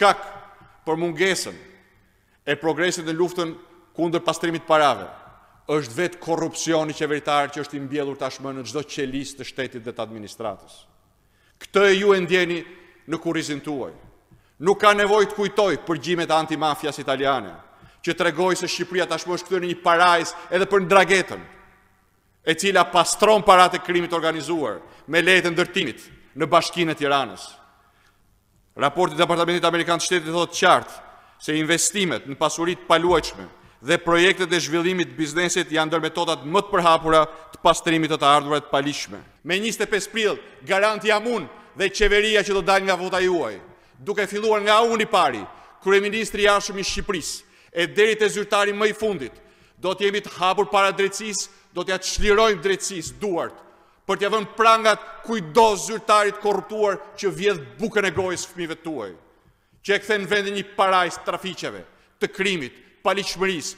shkak për mungesën e progresit në luftën kundër pastrimit parave, është vetë korupcioni qeveritarë që është imbjellur tashmë në gjdo qelis të shtetit dhe të administratës. Këtë e ju e ndjeni në kurizin tuaj. Nuk ka nevoj të kujtoj për gjimet antimafjas italiane, që të regoj se Shqipria tashmë është këtër një parajs edhe për në dragetën, e cila pastron parate krimit organizuar me lejtë ndërtimit në bashkinë e tiranës. Raportit departamentit apartamentit Amerikan të shtetit dhe të qartë se investimet në pasurit paluajqme dhe projekte të zhvillimit biznesit janë dërme totat më të përhapura të pastrimit të të ardhurat palishme. Me 25 pril, garanti amun dhe qeveria që do dalj nga vota juaj. Duke filluar nga unë i pari, Kryeministri Arshëm i Shqipëris, e deri të zyrtari më i fundit, do t'jemi të hapur para drecis, do t'ja të shlirojmë drecis duartë, për t'ja vënë prangat kujdo zyrtarit korruptuar që vjedh bukën e gojës fëmive tuaj, që e këthe në vendin një parajs trafiqeve, të krimit, paliqëmëris,